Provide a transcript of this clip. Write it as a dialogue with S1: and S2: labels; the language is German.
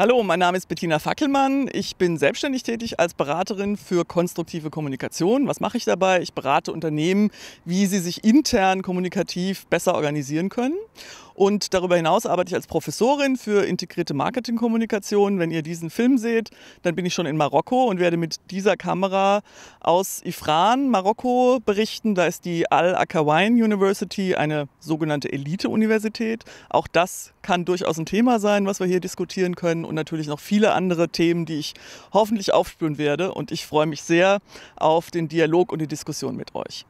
S1: Hallo, mein Name ist Bettina Fackelmann. Ich bin selbstständig tätig als Beraterin für konstruktive Kommunikation. Was mache ich dabei? Ich berate Unternehmen, wie sie sich intern kommunikativ besser organisieren können. Und darüber hinaus arbeite ich als Professorin für integrierte Marketingkommunikation. Wenn ihr diesen Film seht, dann bin ich schon in Marokko und werde mit dieser Kamera aus Ifran, Marokko, berichten. Da ist die Al-Akawain University, eine sogenannte Elite-Universität. Auch das kann durchaus ein Thema sein, was wir hier diskutieren können. Und natürlich noch viele andere Themen, die ich hoffentlich aufspüren werde. Und ich freue mich sehr auf den Dialog und die Diskussion mit euch.